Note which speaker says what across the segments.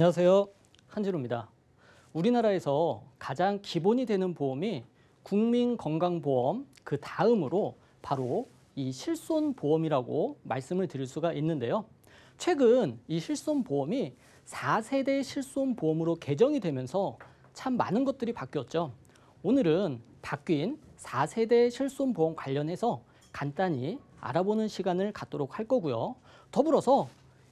Speaker 1: 안녕하세요. 한진우입니다. 우리나라에서 가장 기본이 되는 보험이 국민건강보험 그 다음으로 바로 이 실손보험이라고 말씀을 드릴 수가 있는데요. 최근 이 실손보험이 4세대 실손보험으로 개정이 되면서 참 많은 것들이 바뀌었죠. 오늘은 바뀐 4세대 실손보험 관련해서 간단히 알아보는 시간을 갖도록 할 거고요. 더불어서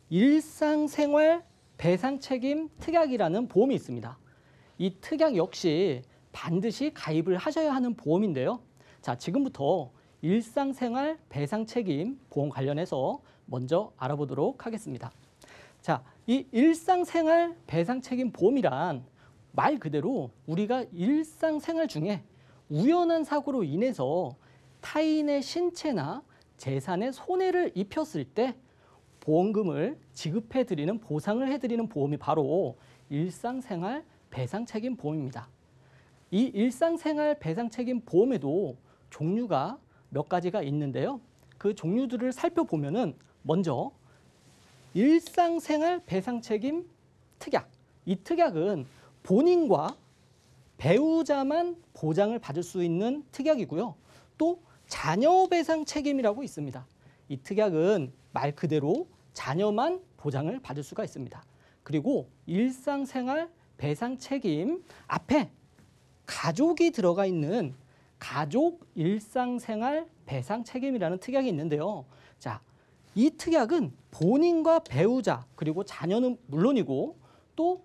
Speaker 1: 일상생활 배상 책임 특약이라는 보험이 있습니다. 이 특약 역시 반드시 가입을 하셔야 하는 보험인데요. 자, 지금부터 일상생활 배상 책임 보험 관련해서 먼저 알아보도록 하겠습니다. 자, 이 일상생활 배상 책임 보험이란 말 그대로 우리가 일상생활 중에 우연한 사고로 인해서 타인의 신체나 재산에 손해를 입혔을 때 보험금을 지급해드리는 보상을 해드리는 보험이 바로 일상생활 배상책임 보험입니다. 이 일상생활 배상책임 보험에도 종류가 몇 가지가 있는데요. 그 종류들을 살펴보면 은 먼저 일상생활 배상책임 특약. 이 특약은 본인과 배우자만 보장을 받을 수 있는 특약이고요. 또 자녀 배상 책임이라고 있습니다. 이 특약은 말 그대로 자녀만 보장을 받을 수가 있습니다. 그리고 일상생활 배상 책임 앞에 가족이 들어가 있는 가족 일상생활 배상 책임이라는 특약이 있는데요. 자, 이 특약은 본인과 배우자 그리고 자녀는 물론이고 또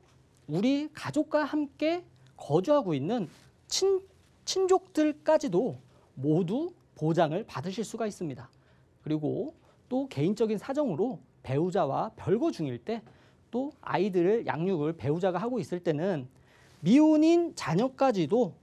Speaker 1: 우리 가족과 함께 거주하고 있는 친, 친족들까지도 모두 보장을 받으실 수가 있습니다. 그리고 또 개인적인 사정으로 배우자와 별거 중일 때 또 아이들을 양육을 배우자가 하고 있을 때는 미혼인 자녀까지도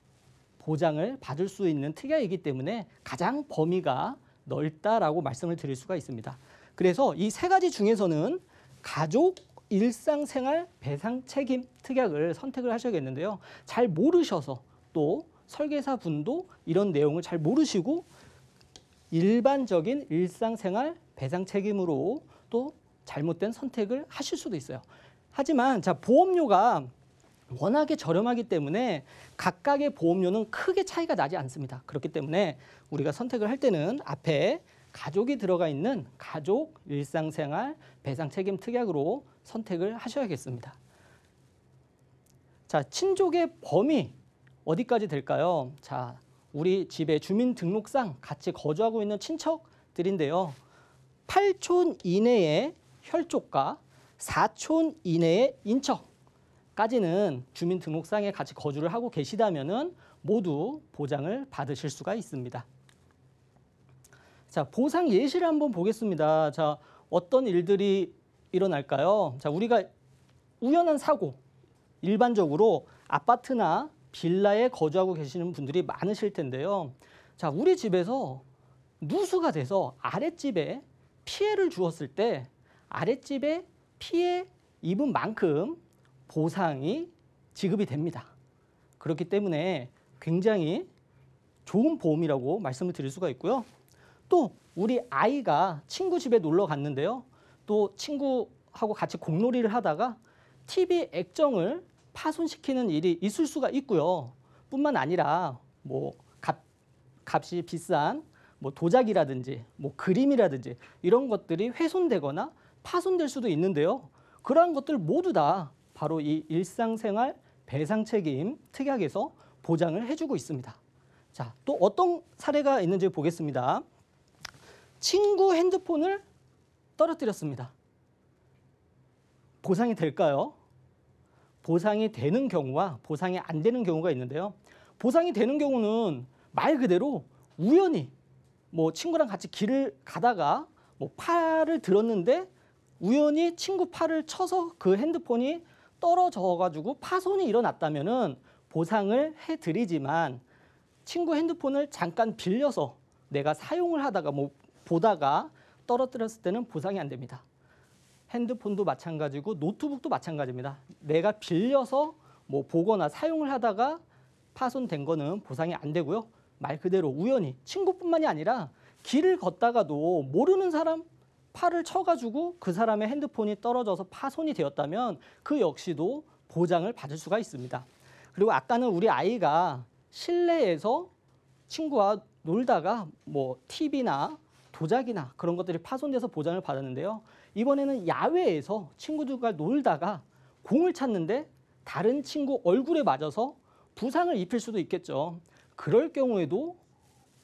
Speaker 1: 보장을 받을 수 있는 특약이기 때문에 가장 범위가 넓다라고 말씀을 드릴 수가 있습니다. 그래서 이 세 가지 중에서는 가족 일상생활 배상 책임 특약을 선택을 하셔야겠는데요. 잘 모르셔서 또 설계사 분도 이런 내용을 잘 모르시고 일반적인 일상생활 배상 책임으로 또 잘못된 선택을 하실 수도 있어요. 하지만 자 보험료가 워낙에 저렴하기 때문에 각각의 보험료는 크게 차이가 나지 않습니다. 그렇기 때문에 우리가 선택을 할 때는 앞에 가족이 들어가 있는 가족 일상생활 배상 책임 특약으로 선택을 하셔야겠습니다. 자, 친족의 범위 어디까지 될까요? 자, 우리 집의 주민등록상 같이 거주하고 있는 친척들인데요. 8촌 이내의 혈족과 4촌 이내의 인척까지는 주민등록상에 같이 거주를 하고 계시다면 모두 보장을 받으실 수가 있습니다. 자, 보상 예시를 한번 보겠습니다. 자, 어떤 일들이 일어날까요? 자, 우리가 우연한 사고, 일반적으로 아파트나 빌라에 거주하고 계시는 분들이 많으실 텐데요. 자, 우리 집에서 누수가 돼서 아랫집에 피해를 주었을 때 아랫집에 피해 입은 만큼 보상이 지급이 됩니다. 그렇기 때문에 굉장히 좋은 보험이라고 말씀을 드릴 수가 있고요. 또 우리 아이가 친구 집에 놀러 갔는데요. 또 친구하고 같이 공놀이를 하다가 TV 액정을 파손시키는 일이 있을 수가 있고요. 뿐만 아니라 뭐 값, 값이 비싼 뭐 도자기라든지 뭐 그림이라든지 이런 것들이 훼손되거나 파손될 수도 있는데요. 그러한 것들 모두 다 바로 이 일상생활 배상 책임 특약에서 보장을 해주고 있습니다. 자, 또 어떤 사례가 있는지 보겠습니다. 친구 핸드폰을 떨어뜨렸습니다. 보상이 될까요? 보상이 되는 경우와 보상이 안 되는 경우가 있는데요. 보상이 되는 경우는 말 그대로 우연히 뭐 친구랑 같이 길을 가다가 뭐 팔을 들었는데 우연히 친구 팔을 쳐서 그 핸드폰이 떨어져 가지고 파손이 일어났다면은 보상을 해 드리지만 친구 핸드폰을 잠깐 빌려서 내가 사용을 하다가 뭐 보다가 떨어뜨렸을 때는 보상이 안 됩니다. 핸드폰도 마찬가지고 노트북도 마찬가지입니다. 내가 빌려서 뭐 보거나 사용을 하다가 파손된 거는 보상이 안 되고요. 말 그대로 우연히 친구뿐만이 아니라 길을 걷다가도 모르는 사람 팔을 쳐가지고 그 사람의 핸드폰이 떨어져서 파손이 되었다면 그 역시도 보장을 받을 수가 있습니다. 그리고 아까는 우리 아이가 실내에서 친구와 놀다가 뭐 TV나 도자기나 그런 것들이 파손돼서 보장을 받았는데요. 이번에는 야외에서 친구들과 놀다가 공을 찾는데 다른 친구 얼굴에 맞아서 부상을 입힐 수도 있겠죠. 그럴 경우에도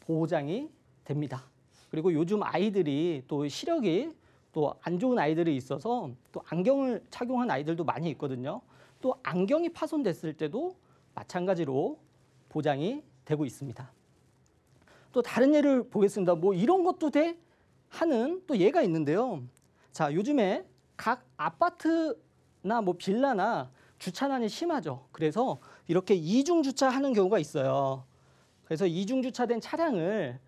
Speaker 1: 보장이 됩니다. 그리고 요즘 아이들이 또 시력이 또 안 좋은 아이들이 있어서 또 안경을 착용한 아이들도 많이 있거든요. 또 안경이 파손됐을 때도 마찬가지로 보장이 되고 있습니다. 또 다른 예를 보겠습니다. 뭐 이런 것도 돼 하는 또 예가 있는데요. 자, 요즘에 각 아파트나 뭐 빌라나 주차난이 심하죠. 그래서 이렇게 이중 주차하는 경우가 있어요. 그래서 이중 주차된 차량을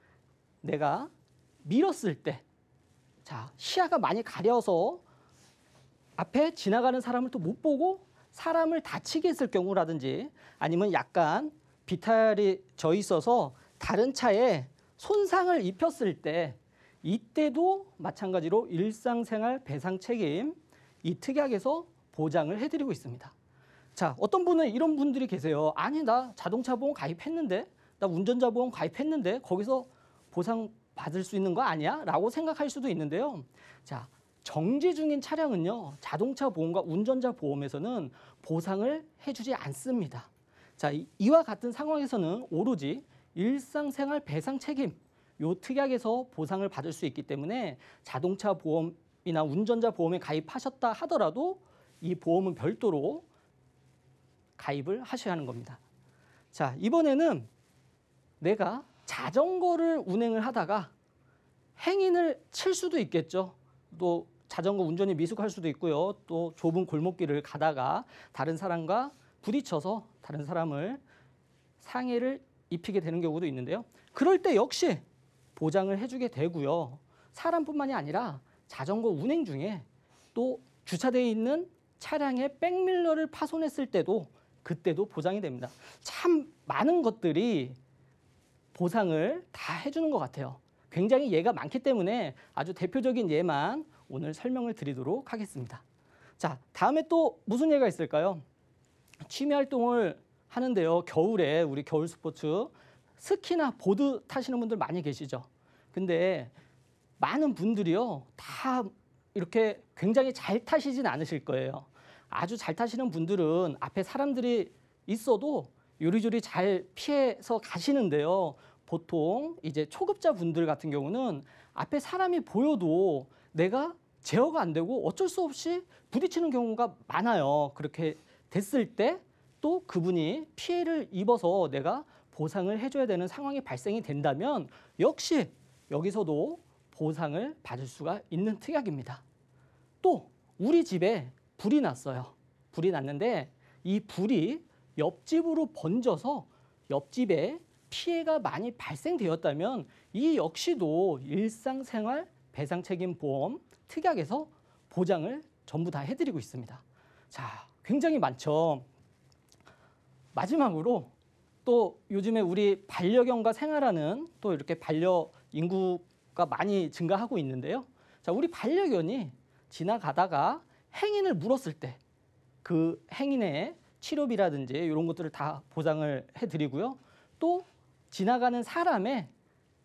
Speaker 1: 내가 밀었을 때, 자 시야가 많이 가려서 앞에 지나가는 사람을 또 못 보고 사람을 다치게 했을 경우라든지 아니면 약간 비탈이 져 있어서 다른 차에 손상을 입혔을 때 이때도 마찬가지로 일상생활 배상 책임 이 특약에서 보장을 해드리고 있습니다. 자, 어떤 분은 이런 분들이 계세요. 아니, 나 자동차 보험 가입했는데 나 운전자 보험 가입했는데 거기서 보상 받을 수 있는 거 아니야? 라고 생각할 수도 있는데요. 자, 정지 중인 차량은요. 자동차 보험과 운전자 보험에서는 보상을 해주지 않습니다. 자, 이와 같은 상황에서는 오로지 일상생활 배상 책임 요 특약에서 보상을 받을 수 있기 때문에 자동차 보험이나 운전자 보험에 가입하셨다 하더라도 이 보험은 별도로 가입을 하셔야 하는 겁니다. 자, 이번에는 내가 자전거를 운행을 하다가 행인을 칠 수도 있겠죠. 또 자전거 운전이 미숙할 수도 있고요. 또 좁은 골목길을 가다가 다른 사람과 부딪혀서 다른 사람을 상해를 입히게 되는 경우도 있는데요. 그럴 때 역시 보장을 해주게 되고요. 사람뿐만이 아니라 자전거 운행 중에 또 주차되어 있는 차량의 백밀러를 파손했을 때도 그때도 보장이 됩니다. 참 많은 것들이 보상을 다 해주는 것 같아요. 굉장히 예가 많기 때문에 아주 대표적인 예만 오늘 설명을 드리도록 하겠습니다. 자, 다음에 또 무슨 예가 있을까요? 취미 활동을 하는데요. 겨울에 우리 겨울 스포츠 스키나 보드 타시는 분들 많이 계시죠. 근데 많은 분들이요. 다 이렇게 굉장히 잘 타시진 않으실 거예요. 아주 잘 타시는 분들은 앞에 사람들이 있어도 요리조리 잘 피해서 가시는데요. 보통 이제 초급자 분들 같은 경우는 앞에 사람이 보여도 내가 제어가 안 되고 어쩔 수 없이 부딪히는 경우가 많아요. 그렇게 됐을 때 또 그분이 피해를 입어서 내가 보상을 해줘야 되는 상황이 발생이 된다면 역시 여기서도 보상을 받을 수가 있는 특약입니다. 또 우리 집에 불이 났어요. 불이 났는데 이 불이 옆집으로 번져서 옆집에 피해가 많이 발생되었다면 이 역시도 일상생활 배상 책임 보험 특약에서 보장을 전부 다 해드리고 있습니다. 자, 굉장히 많죠. 마지막으로 또 요즘에 우리 반려견과 생활하는 또 이렇게 반려 인구가 많이 증가하고 있는데요. 자, 우리 반려견이 지나가다가 행인을 물었을 때 그 행인의 치료비라든지 이런 것들을 다 보상을 해드리고요. 또 지나가는 사람의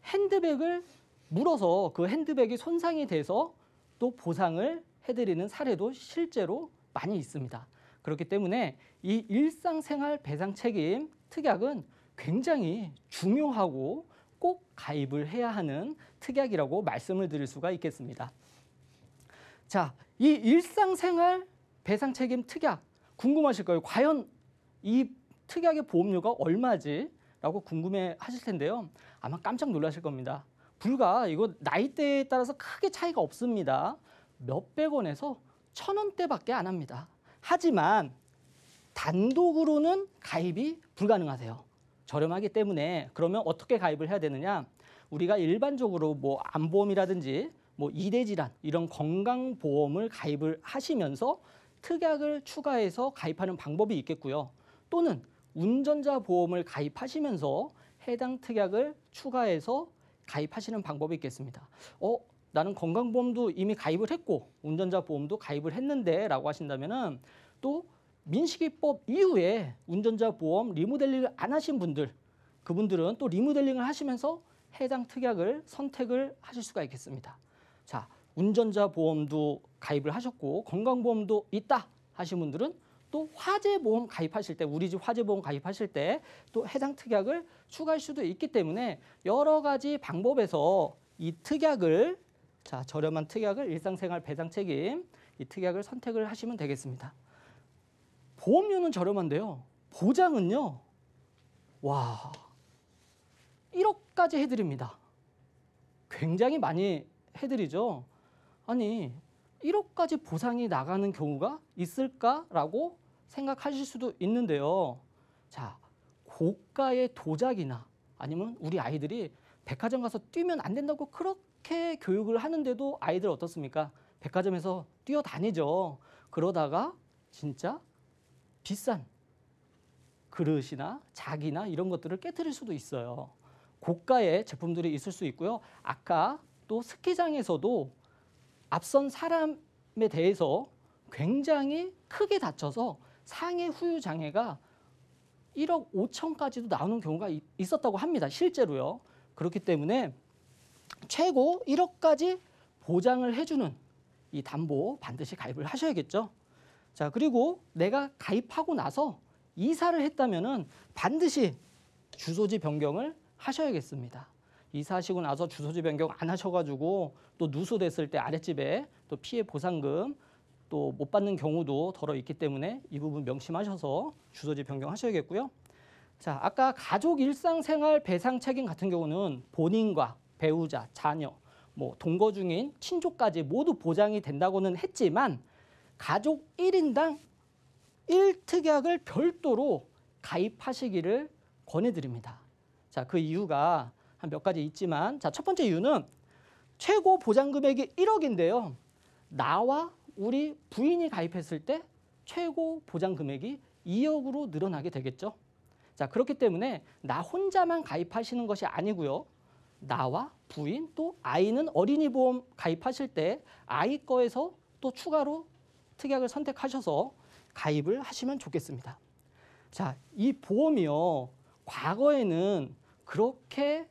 Speaker 1: 핸드백을 물어서 그 핸드백이 손상이 돼서 또 보상을 해드리는 사례도 실제로 많이 있습니다. 그렇기 때문에 이 일상생활 배상 책임 특약은 굉장히 중요하고 꼭 가입을 해야 하는 특약이라고 말씀을 드릴 수가 있겠습니다. 자, 이 일상생활 배상 책임 특약 궁금하실 거예요. 과연 이 특약의 보험료가 얼마지라고 궁금해 하실 텐데요. 아마 깜짝 놀라실 겁니다. 불과 이거 나이대에 따라서 크게 차이가 없습니다. 몇백 원에서 천 원대밖에 안 합니다. 하지만 단독으로는 가입이 불가능하세요. 저렴하기 때문에 그러면 어떻게 가입을 해야 되느냐? 우리가 일반적으로 뭐 안보험이라든지 뭐 이대 질환 이런 건강보험을 가입을 하시면서 특약을 추가해서 가입하는 방법이 있겠고요. 또는 운전자 보험을 가입하시면서 해당 특약을 추가해서 가입하시는 방법이 있겠습니다. 어, 나는 건강보험도 이미 가입을 했고 운전자 보험도 가입을 했는데 라고 하신다면또 민식이법 이후에 운전자 보험 리모델링을 안 하신 분들 그분들은 또 리모델링을 하시면서 해당 특약을 선택을 하실 수가 있겠습니다. 자, 운전자 보험도 가입을 하셨고 건강보험도 있다 하신 분들은 또 화재보험 가입하실 때 우리 집 화재보험 가입하실 때 또 해당 특약을 추가할 수도 있기 때문에 여러 가지 방법에서 이 특약을 자 저렴한 특약을 일상생활 배상 책임 이 특약을 선택을 하시면 되겠습니다. 보험료는 저렴한데요. 보장은요. 와 1억까지 해드립니다. 굉장히 많이 해드리죠. 아니 1억까지 보상이 나가는 경우가 있을까라고 생각하실 수도 있는데요. 자, 고가의 도자기나 아니면 우리 아이들이 백화점 가서 뛰면 안 된다고 그렇게 교육을 하는데도 아이들 어떻습니까? 백화점에서 뛰어다니죠. 그러다가 진짜 비싼 그릇이나 자기나 이런 것들을 깨뜨릴 수도 있어요. 고가의 제품들이 있을 수 있고요. 아까 또 스키장에서도 앞선 사람에 대해서 굉장히 크게 다쳐서 상해 후유 장애가 1억 5천까지도 나오는 경우가 있었다고 합니다. 실제로요. 그렇기 때문에 최고 1억까지 보장을 해주는 이 담보 반드시 가입을 하셔야겠죠. 자, 그리고 내가 가입하고 나서 이사를 했다면 반드시 주소지 변경을 하셔야겠습니다. 이사하시고 나서 주소지 변경 안 하셔가지고 또 누수됐을 때 아랫집에 또 피해 보상금 또 못 받는 경우도 더러 있기 때문에 이 부분 명심하셔서 주소지 변경하셔야겠고요. 자, 아까 가족 일상생활 배상 책임 같은 경우는 본인과 배우자, 자녀, 뭐 동거 중인 친족까지 모두 보장이 된다고는 했지만 가족 1인당1특약을 별도로 가입하시기를 권해드립니다. 자, 그 이유가 한몇 가지 있지만 자, 첫 번째 이유는 최고 보장 금액이 1억인데요. 나와 우리 부인이 가입했을 때 최고 보장 금액이 2억으로 늘어나게 되겠죠. 자, 그렇기 때문에 나 혼자만 가입하시는 것이 아니고요. 나와 부인 또 아이는 어린이 보험 가입하실 때 아이 거에서 또 추가로 특약을 선택하셔서 가입을 하시면 좋겠습니다. 자, 이 보험이요. 과거에는 그렇게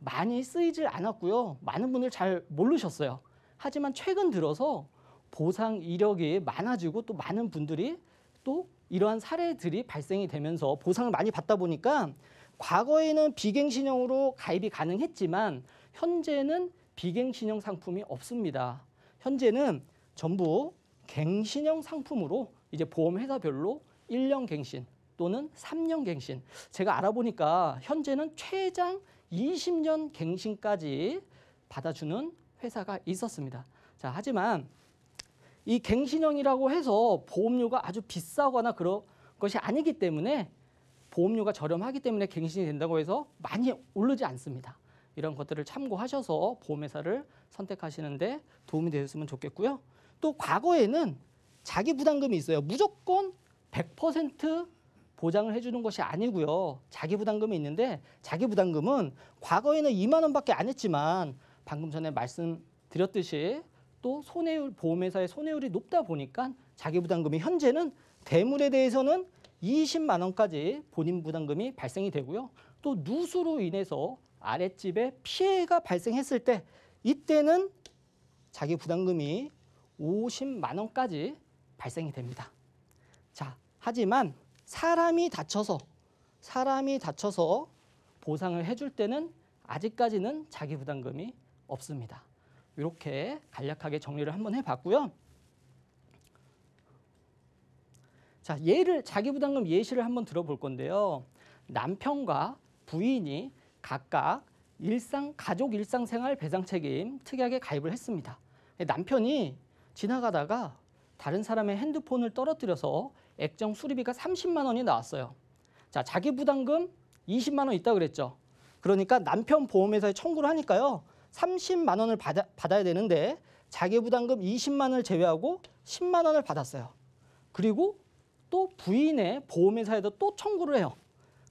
Speaker 1: 많이 쓰이질 않았고요. 많은 분들 잘 모르셨어요. 하지만 최근 들어서 보상 이력이 많아지고 또 많은 분들이 또 이러한 사례들이 발생이 되면서 보상을 많이 받다 보니까 과거에는 비갱신형으로 가입이 가능했지만 현재는 비갱신형 상품이 없습니다. 현재는 전부 갱신형 상품으로 이제 보험회사별로 1년 갱신 또는 3년 갱신 제가 알아보니까 현재는 최장 20년 갱신까지 받아주는 회사가 있었습니다. 자, 하지만 이 갱신형이라고 해서 보험료가 아주 비싸거나 그런 것이 아니기 때문에 보험료가 저렴하기 때문에 갱신이 된다고 해서 많이 오르지 않습니다. 이런 것들을 참고하셔서 보험회사를 선택하시는데 도움이 되셨으면 좋겠고요. 또 과거에는 자기 부담금이 있어요. 무조건 100% 보장을 해주는 것이 아니고요. 자기부담금이 있는데 자기부담금은 과거에는 2만 원밖에 안 했지만 방금 전에 말씀드렸듯이 또 손해율 보험회사의 손해율이 높다 보니까 자기부담금이 현재는 대물에 대해서는 20만 원까지 본인 부담금이 발생이 되고요. 또 누수로 인해서 아랫집에 피해가 발생했을 때 이때는 자기 부담금이 50만 원까지 발생이 됩니다. 자, 하지만 사람이 다쳐서 사람이 다쳐서 보상을 해줄 때는 아직까지는 자기 부담금이 없습니다. 이렇게 간략하게 정리를 한번 해봤고요. 자, 예를 자기 부담금 예시를 한번 들어볼 건데요. 남편과 부인이 각각 일상 가족 일상생활 배상 책임 특약에 가입을 했습니다. 남편이 지나가다가 다른 사람의 핸드폰을 떨어뜨려서 액정 수리비가 30만 원이 나왔어요. 자, 자기 부담금 20만 원 있다 그랬죠. 그러니까 남편 보험회사에 청구를 하니까요. 30만 원을 받아, 받아야 되는데 자기 부담금 20만 원을 제외하고 10만 원을 받았어요. 그리고 또 부인의 보험회사에도 또 청구를 해요.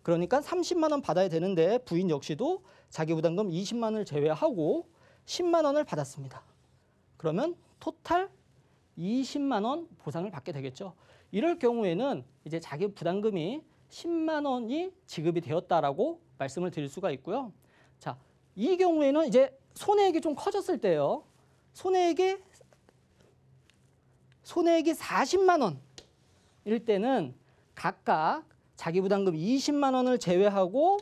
Speaker 1: 그러니까 30만 원 받아야 되는데 부인 역시도 자기 부담금 20만 원을 제외하고 10만 원을 받았습니다. 그러면 토탈 20만 원 보상을 받게 되겠죠. 이럴 경우에는 이제 자기 부담금이 10만 원이 지급이 되었다라고 말씀을 드릴 수가 있고요. 자, 이 경우에는 이제 손해액이 좀 커졌을 때요. 손해액이 손해액이 40만 원일 때는 각각 자기 부담금 20만 원을 제외하고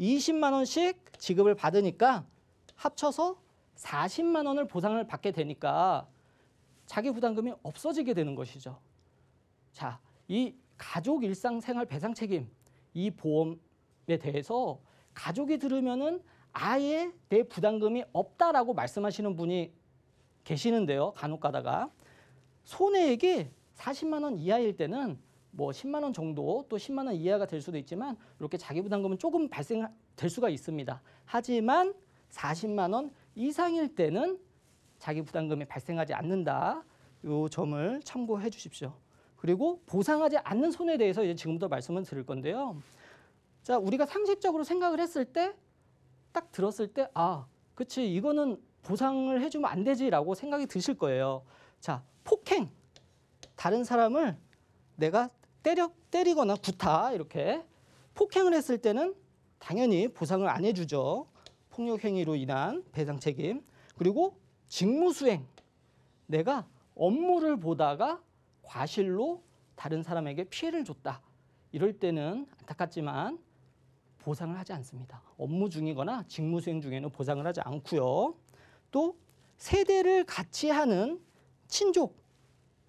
Speaker 1: 20만 원씩 지급을 받으니까 합쳐서 40만 원을 보상을 받게 되니까 자기 부담금이 없어지게 되는 것이죠. 자, 이 가족 일상생활 배상 책임 이 보험에 대해서 가족이 들으면은 아예 내 부담금이 없다라고 말씀하시는 분이 계시는데요. 간혹 가다가 손해액이 40만 원 이하일 때는 뭐 10만 원 정도 또 10만 원 이하가 될 수도 있지만 이렇게 자기 부담금은 조금 발생될 수가 있습니다. 하지만 40만 원 이상일 때는 자기 부담금이 발생하지 않는다. 요 점을 참고해 주십시오. 그리고 보상하지 않는 손에 대해서 이제 지금부터 말씀을 드릴 건데요. 자, 우리가 상식적으로 생각을 했을 때 딱 들었을 때 아, 그치 이거는 보상을 해주면 안 되지라고 생각이 드실 거예요. 자, 폭행. 다른 사람을 내가 때려 때리거나 구타 이렇게 폭행을 했을 때는 당연히 보상을 안 해주죠. 폭력 행위로 인한 배상 책임 그리고 직무 수행. 내가 업무를 보다가 과실로 다른 사람에게 피해를 줬다. 이럴 때는 안타깝지만 보상을 하지 않습니다. 업무 중이거나 직무 수행 중에는 보상을 하지 않고요. 또 세대를 같이 하는 친족,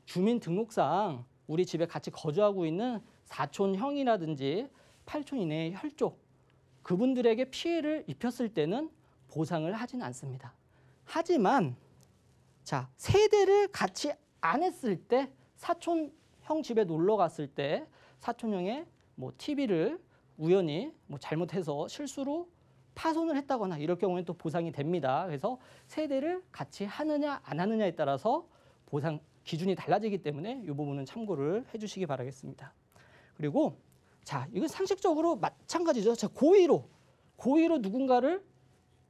Speaker 1: 주민 등록상 우리 집에 같이 거주하고 있는 사촌 형이라든지 팔촌 이내의 혈족 그분들에게 피해를 입혔을 때는 보상을 하진 않습니다. 하지만 자, 세대를 같이 안 했을 때 사촌 형 집에 놀러 갔을 때 사촌 형의 뭐 TV를 우연히 뭐 잘못해서 실수로 파손을 했다거나 이럴 경우에는 또 보상이 됩니다. 그래서 세대를 같이 하느냐 안 하느냐에 따라서 보상 기준이 달라지기 때문에 이 부분은 참고를 해주시기 바라겠습니다. 그리고 자 이건 상식적으로 마찬가지죠. 자 고의로 고의로 누군가를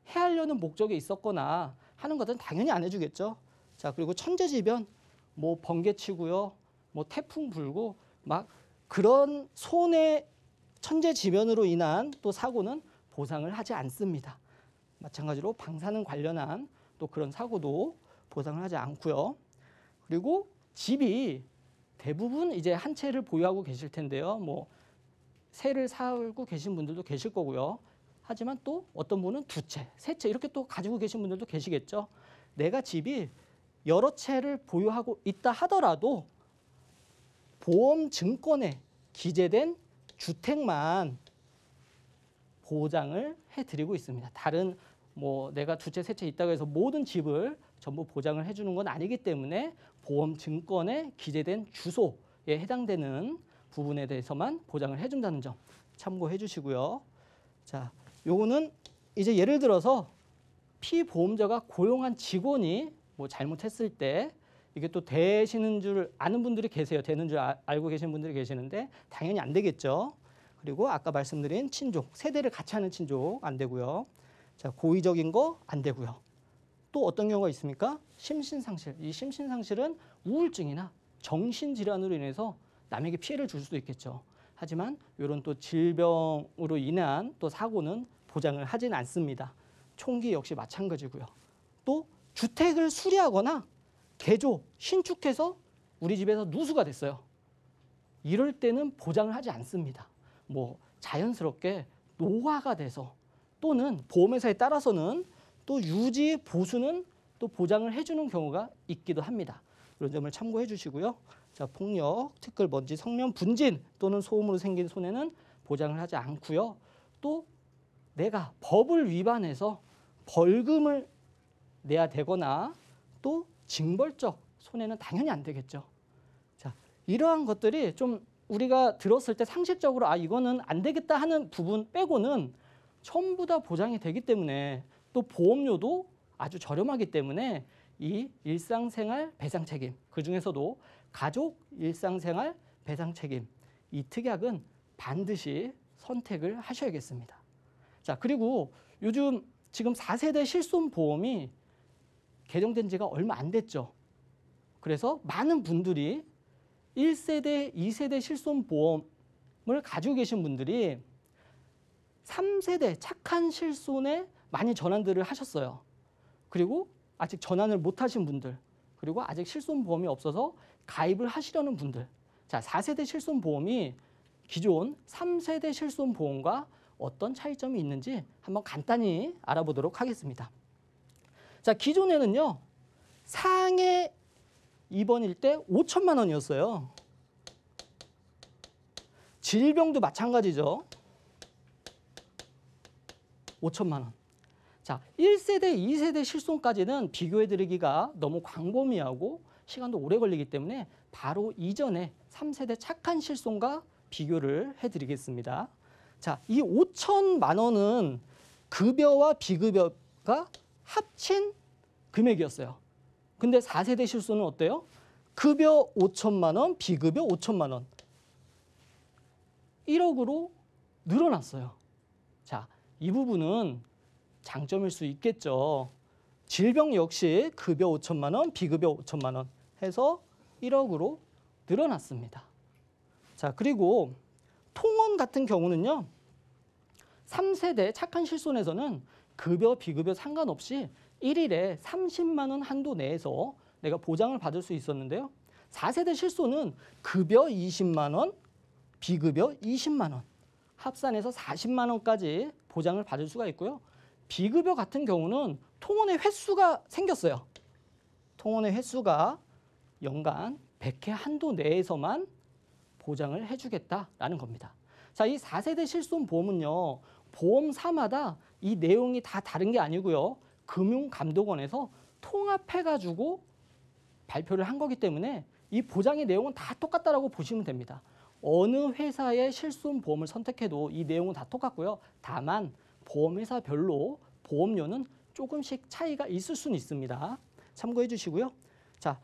Speaker 1: 해하려는 목적이 있었거나 하는 것은 당연히 안 해주겠죠. 자 그리고 천재지변 뭐 번개치고요. 뭐 태풍 불고 막 그런 손해 천재지변으로 인한 또 사고는 보상을 하지 않습니다. 마찬가지로 방사능 관련한 또 그런 사고도 보상을 하지 않고요. 그리고 집이 대부분 이제 한 채를 보유하고 계실 텐데요. 뭐 세를 살고 계신 분들도 계실 거고요. 하지만 또 어떤 분은 두 채, 세 채 이렇게 또 가지고 계신 분들도 계시겠죠. 내가 집이 여러 채를 보유하고 있다 하더라도 보험 증권에 기재된 주택만 보장을 해드리고 있습니다. 다른 뭐 내가 두 채, 세 채 있다고 해서 모든 집을 전부 보장을 해주는 건 아니기 때문에 보험 증권에 기재된 주소에 해당되는 부분에 대해서만 보장을 해준다는 점 참고해 주시고요. 자, 요거는 이제 예를 들어서 피보험자가 고용한 직원이 뭐 잘못했을 때 이게 또 되시는 줄 아는 분들이 계세요. 되는 줄 아, 알고 계신 분들이 계시는데 당연히 안 되겠죠. 그리고 아까 말씀드린 친족, 세대를 같이 하는 친족 안 되고요. 자, 고의적인 거 안 되고요. 또 어떤 경우가 있습니까? 심신상실. 이 심신상실은 우울증이나 정신질환으로 인해서 남에게 피해를 줄 수도 있겠죠. 하지만 이런 또 질병으로 인한 또 사고는 보장을 하진 않습니다. 총기 역시 마찬가지고요. 또 주택을 수리하거나 개조, 신축해서 우리 집에서 누수가 됐어요. 이럴 때는 보장을 하지 않습니다. 뭐 자연스럽게 노화가 돼서 또는 보험회사에 따라서는 또 유지 보수는 또 보장을 해주는 경우가 있기도 합니다. 이런 점을 참고해 주시고요. 자, 폭력, 특끌 먼지, 성면, 분진 또는 소음으로 생긴 손해는 보장을 하지 않고요. 또 내가 법을 위반해서 벌금을 내야 되거나 또 징벌적 손해는 당연히 안 되겠죠. 자, 이러한 것들이 좀 우리가 들었을 때 상식적으로 아 이거는 안 되겠다 하는 부분 빼고는 전부 다 보장이 되기 때문에 또 보험료도 아주 저렴하기 때문에 이 일상생활 배상 책임 그 중에서도 가족 일상생활 배상 책임 이 특약은 반드시 선택을 하셔야겠습니다. 자 그리고 요즘 지금 4세대 실손 보험이 개정된 지가 얼마 안 됐죠. 그래서 많은 분들이 1세대, 2세대 실손보험을 가지고 계신 분들이 3세대 착한 실손에 많이 전환들을 하셨어요. 그리고 아직 전환을 못 하신 분들, 그리고 아직 실손보험이 없어서 가입을 하시려는 분들. 자, 4세대 실손보험이 기존 3세대 실손보험과 어떤 차이점이 있는지 한번 간단히 알아보도록 하겠습니다. 자, 기존에는요. 상해 2번일 때 5천만 원이었어요. 질병도 마찬가지죠. 5천만 원. 자, 1세대, 2세대 실손까지는 비교해드리기가 너무 광범위하고 시간도 오래 걸리기 때문에 바로 이전에 3세대 착한 실손과 비교를 해드리겠습니다. 자, 이 5천만 원은 급여와 비급여가 합친 금액이었어요. 근데 4세대 실손은 어때요? 급여 5천만 원, 비급여 5천만 원. 1억으로 늘어났어요. 자, 이 부분은 장점일 수 있겠죠. 질병 역시 급여 5천만 원, 비급여 5천만 원 해서 1억으로 늘어났습니다. 자, 그리고 통원 같은 경우는요. 3세대 착한 실손에서는 급여 비급여 상관없이 1일에3 0만원 한도 내에서 내가 보장을 받을 수 있었는데요. 4세대 실손은 급여 2 0만 원, 비급여 2 0만 원, 합산해서 4 0만 원까지 보장을 받을 수가 있고요. 비급여 같은 경우는 통원의 횟수가 생겼어요. 통원의 횟수가 연간 1 0 0회 한도 내에서만 보장을 해주겠다라는 겁니다. 자, 이4세대 실손 보험은요. 보험사마다 이 내용이 다 다른 게 아니고요. 금융감독원에서 통합해가지고 발표를 한 거기 때문에 이 보장의 내용은 다 똑같다라고 보시면 됩니다. 어느 회사의 실손 보험을 선택해도 이 내용은 다 똑같고요. 다만 보험회사별로 보험료는 조금씩 차이가 있을 수는 있습니다. 참고해 주시고요. 자,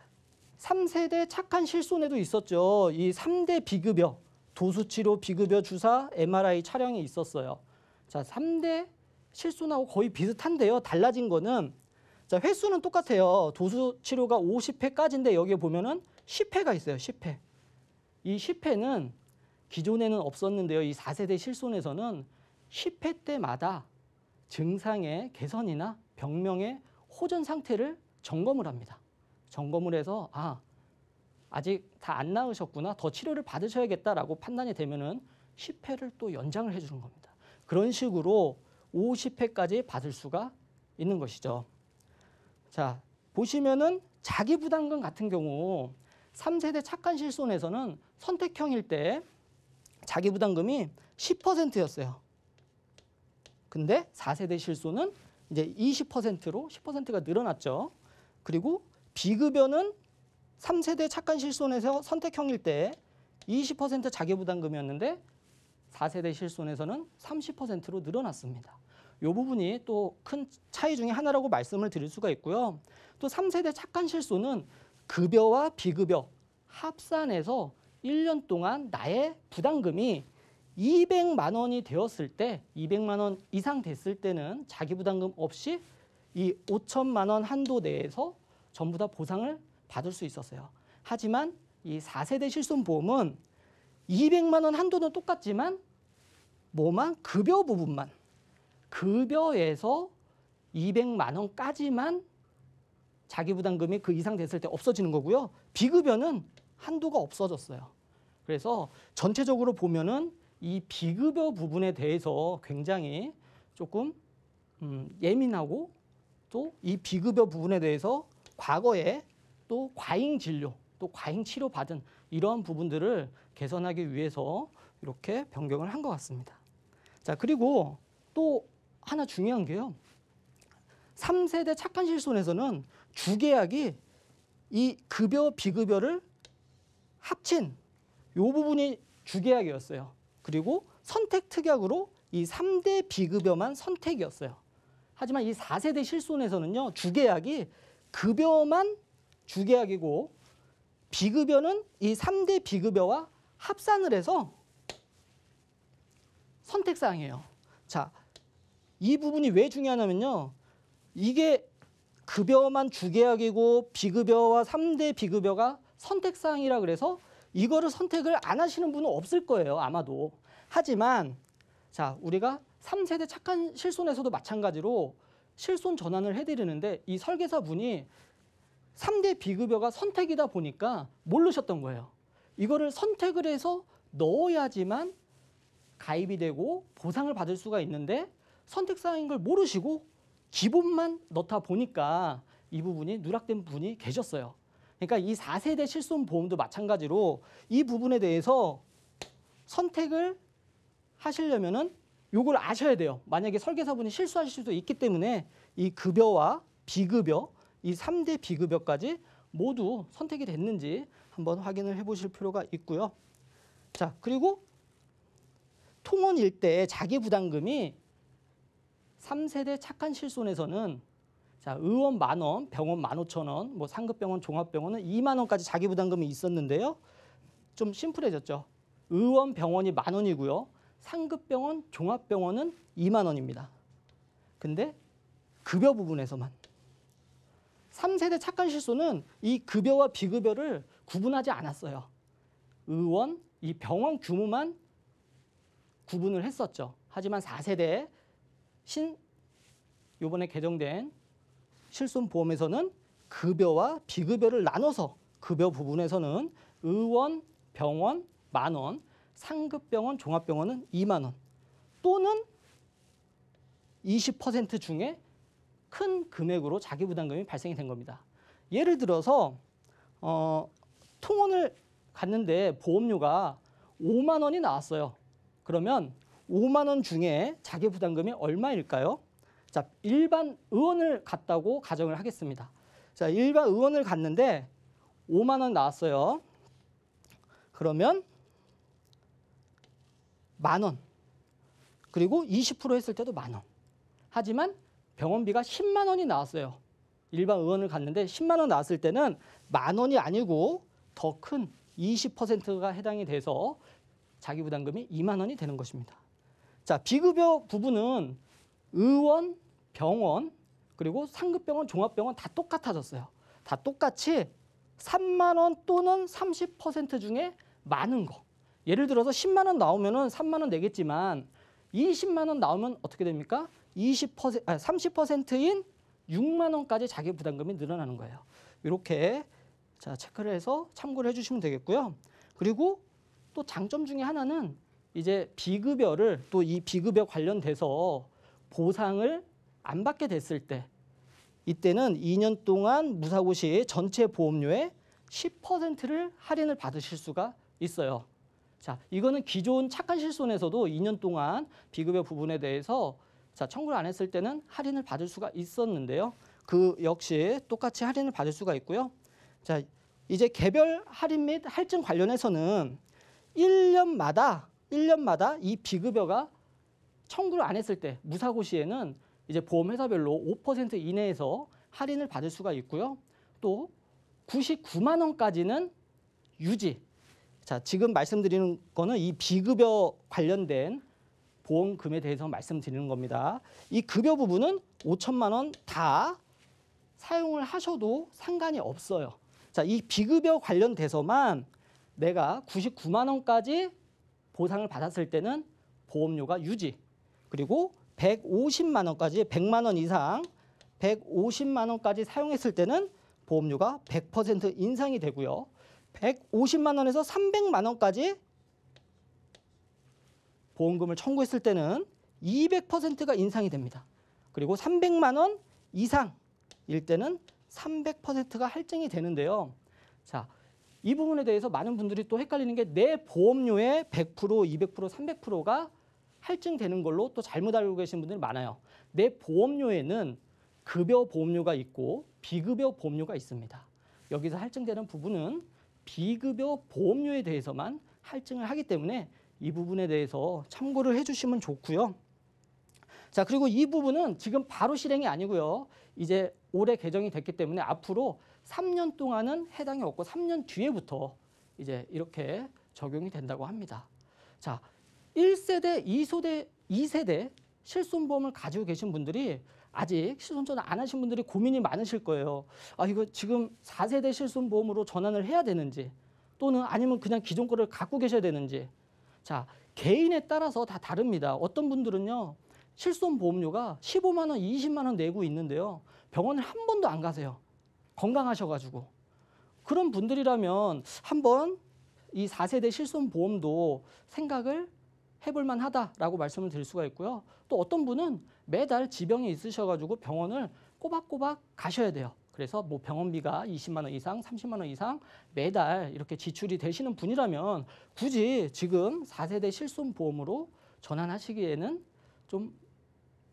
Speaker 1: 3세대 착한 실손에도 있었죠. 이 3대 비급여, 도수치료 비급여 주사, MRI 촬영이 있었어요. 자, 3대 실손하고 거의 비슷한데요. 달라진 거는 자 횟수는 똑같아요. 도수 치료가 50회까지인데 여기에 보면은 10회가 있어요. 10회. 이 10회는 기존에는 없었는데요. 이 4세대 실손에서는 10회 때마다 증상의 개선이나 병명의 호전 상태를 점검을 합니다. 점검을 해서 아 아직 다 안 나으셨구나 더 치료를 받으셔야겠다라고 판단이 되면은 10회를 또 연장을 해주는 겁니다. 그런 식으로 50회까지 받을 수가 있는 것이죠. 자, 보시면은 자기 부담금 같은 경우 3세대 착한 실손에서는 선택형일 때 자기 부담금이 10%였어요. 근데 4세대 실손은 이제 20%로 10%가 늘어났죠. 그리고 비급여는 3세대 착한 실손에서 선택형일 때 20% 자기 부담금이었는데 4세대 실손에서는 30%로 늘어났습니다. 이 부분이 또 큰 차이 중의 하나라고 말씀을 드릴 수가 있고요. 또 3세대 착한 실수는 급여와 비급여 합산해서 1년 동안 나의 부담금이 200만 원이 되었을 때 200만 원 이상 됐을 때는 자기 부담금 없이 이 5천만 원 한도 내에서 전부 다 보상을 받을 수 있었어요. 하지만 이 4세대 실손보험은 200만 원 한도는 똑같지만 뭐만 급여 부분만 급여에서 200만 원까지만 자기 부담금이 그 이상 됐을 때 없어지는 거고요. 비급여는 한도가 없어졌어요. 그래서 전체적으로 보면은 이 비급여 부분에 대해서 굉장히 조금 음, 예민하고 또 이 비급여 부분에 대해서 과거에 또 과잉 진료, 또 과잉 치료 받은 이러한 부분들을 개선하기 위해서 이렇게 변경을 한 것 같습니다. 자, 그리고 또 하나 중요한 게요. 3세대 착한 실손에서는 주계약이 이 급여 비급여를 합친 요 부분이 주계약이었어요. 그리고 선택 특약으로 이 3대 비급여만 선택이었어요. 하지만 이 4세대 실손에서는요. 주계약이 급여만 주계약이고 비급여는 이 3대 비급여와 합산을 해서 선택사항이에요. 자, 이 부분이 왜 중요하냐면요. 이게 급여만 주계약이고 비급여와 3대 비급여가 선택사항이라 그래서 이거를 선택을 안 하시는 분은 없을 거예요. 아마도. 하지만 자 우리가 3세대 착한 실손에서도 마찬가지로 실손 전환을 해드리는데 이 설계사 분이 3대 비급여가 선택이다 보니까 모르셨던 거예요. 이거를 선택을 해서 넣어야지만 가입이 되고 보상을 받을 수가 있는데 선택사항인 걸 모르시고 기본만 넣다 보니까 이 부분이 누락된 분이 계셨어요. 그러니까 이 4세대 실손 보험도 마찬가지로 이 부분에 대해서 선택을 하시려면은 요걸 아셔야 돼요. 만약에 설계사분이 실수하실 수도 있기 때문에 이 급여와 비급여, 이3대 비급여까지 모두 선택이 됐는지 한번 확인을 해보실 필요가 있고요. 자, 그리고 통원 일때 자기 부담금이 3세대 착한 실손에서는 자, 의원 만 원, 병원 만 오천 원, 뭐 상급병원, 종합병원은 2만 원까지 자기 부담금이 있었는데요. 좀 심플해졌죠. 의원 병원이 만 원이고요. 상급병원, 종합병원은 2만 원입니다. 근데 급여 부분에서만 3세대 착한 실손은이 급여와 비급여를 구분하지 않았어요. 의원, 이 병원 규모만 구분을 했었죠. 하지만 4세대 신 요번에 개정된 실손보험에서는 급여와 비급여를 나눠서 급여 부분에서는 의원, 병원, 만원, 상급병원, 종합병원은 2만 원 또는 20% 중에 큰 금액으로 자기 부담금이 발생이 된 겁니다. 예를 들어서 어, 통원을 갔는데 보험료가 5만 원이 나왔어요. 그러면 5만 원 중에 자기 부담금이 얼마일까요? 자, 일반 의원을 갔다고 가정을 하겠습니다. 자, 일반 의원을 갔는데 5만 원 나왔어요. 그러면 만 원. 그리고 20% 했을 때도 만 원. 하지만 병원비가 10만 원이 나왔어요. 일반 의원을 갔는데 10만 원 나왔을 때는 만 원이 아니고 더 큰 20%가 해당이 돼서 자기 부담금이 2만 원이 되는 것입니다. 자, 비급여 부분은 의원, 병원, 그리고 상급병원, 종합병원 다 똑같아졌어요. 다 똑같이 3만 원 또는 30% 중에 많은 거. 예를 들어서 10만 원 나오면은 3만 원 내겠지만 20만 원 나오면 어떻게 됩니까? 20%아 30%인 6만 원까지 자기 부담금이 늘어나는 거예요. 이렇게 자, 체크를 해서 참고를 해 주시면 되겠고요. 그리고 또 장점 중에 하나는 이제 비급여를 또 이 비급여 관련돼서 보상을 안 받게 됐을 때 이때는 2년 동안 무사고 시 전체 보험료의 10%를 할인을 받으실 수가 있어요. 자, 이거는 기존 착한 실손에서도 2년 동안 비급여 부분에 대해서 자, 청구를 안 했을 때는 할인을 받을 수가 있었는데요. 그 역시 똑같이 할인을 받을 수가 있고요. 자, 이제 개별 할인 및 할증 관련해서는 1년마다 1년마다 이 비급여가 청구를 안 했을 때 무사고시에는 이제 보험회사별로 5% 이내에서 할인을 받을 수가 있고요. 또 99만 원까지는 유지. 자, 지금 말씀드리는 거는 이 비급여 관련된 보험금에 대해서 말씀드리는 겁니다. 이 급여 부분은 5천만 원 다 사용을 하셔도 상관이 없어요. 자, 이 비급여 관련돼서만 내가 99만 원까지 보상을 받았을 때는 보험료가 유지 그리고 150만 원까지 100만 원 이상 150만 원까지 사용했을 때는 보험료가 100% 인상이 되고요. 150만 원에서 300만 원까지 보험금을 청구했을 때는 200%가 인상이 됩니다. 그리고 300만 원 이상일 때는 300%가 할증이 되는데요. 자, 이 부분에 대해서 많은 분들이 또 헷갈리는 게 내 보험료의 100%, 200%, 300%가 할증되는 걸로 또 잘못 알고 계신 분들이 많아요. 내 보험료에는 급여 보험료가 있고 비급여 보험료가 있습니다. 여기서 할증되는 부분은 비급여 보험료에 대해서만 할증을 하기 때문에 이 부분에 대해서 참고를 해주시면 좋고요. 자 그리고 이 부분은 지금 바로 실행이 아니고요. 이제 올해 개정이 됐기 때문에 앞으로 3년 동안은 해당이 없고 3년 뒤에부터 이제 이렇게 적용이 된다고 합니다. 자, 1세대, 2소대, 2세대 실손보험을 가지고 계신 분들이 아직 실손전환 안 하신 분들이 고민이 많으실 거예요. 아, 이거 지금 4세대 실손보험으로 전환을 해야 되는지 또는 아니면 그냥 기존 거를 갖고 계셔야 되는지 자, 개인에 따라서 다 다릅니다. 어떤 분들은요. 실손보험료가 15만 원, 20만 원 내고 있는데요. 병원을 한 번도 안 가세요. 건강하셔가지고 그런 분들이라면 한번 이 4세대 실손보험도 생각을 해볼 만하다라고 말씀을 드릴 수가 있고요. 또 어떤 분은 매달 지병이 있으셔가지고 병원을 꼬박꼬박 가셔야 돼요. 그래서 뭐 병원비가 20만 원 이상, 30만 원 이상 매달 이렇게 지출이 되시는 분이라면 굳이 지금 4세대 실손보험으로 전환하시기에는 좀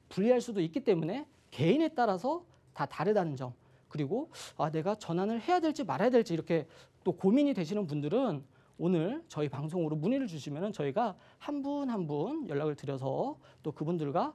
Speaker 1: 불리할 수도 있기 때문에 개인에 따라서 다 다르다는 점 그리고 아, 내가 전환을 해야 될지 말아야 될지 이렇게 또 고민이 되시는 분들은 오늘 저희 방송으로 문의를 주시면 저희가 한 분 한 분 연락을 드려서 또 그분들과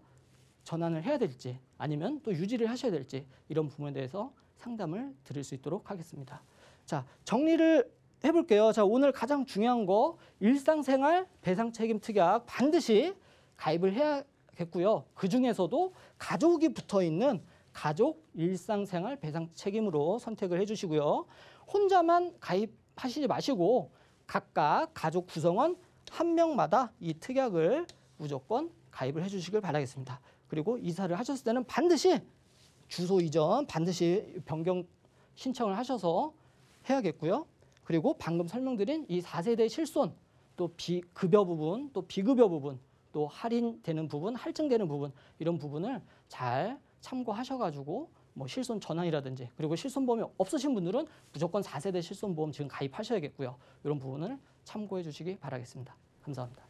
Speaker 1: 전환을 해야 될지 아니면 또 유지를 하셔야 될지 이런 부분에 대해서 상담을 드릴 수 있도록 하겠습니다. 자, 정리를 해볼게요. 자, 오늘 가장 중요한 거 일상생활 배상 책임 특약 반드시 가입을 해야겠고요. 그 중에서도 가족이 붙어 있는 가족, 일상생활, 배상 책임으로 선택을 해주시고요. 혼자만 가입하시지 마시고 각각 가족 구성원 한 명마다 이 특약을 무조건 가입을 해주시길 바라겠습니다. 그리고 이사를 하셨을 때는 반드시 주소 이전 반드시 변경 신청을 하셔서 해야겠고요. 그리고 방금 설명드린 이 4세대 실손 또 비급여 부분 또 비급여 부분 또 할인되는 부분 할증되는 부분 이런 부분을 잘 참고하셔가지고 뭐 실손 전환이라든지 그리고 실손보험이 없으신 분들은 무조건 4세대 실손보험 지금 가입하셔야겠고요. 이런 부분을 참고해 주시기 바라겠습니다. 감사합니다.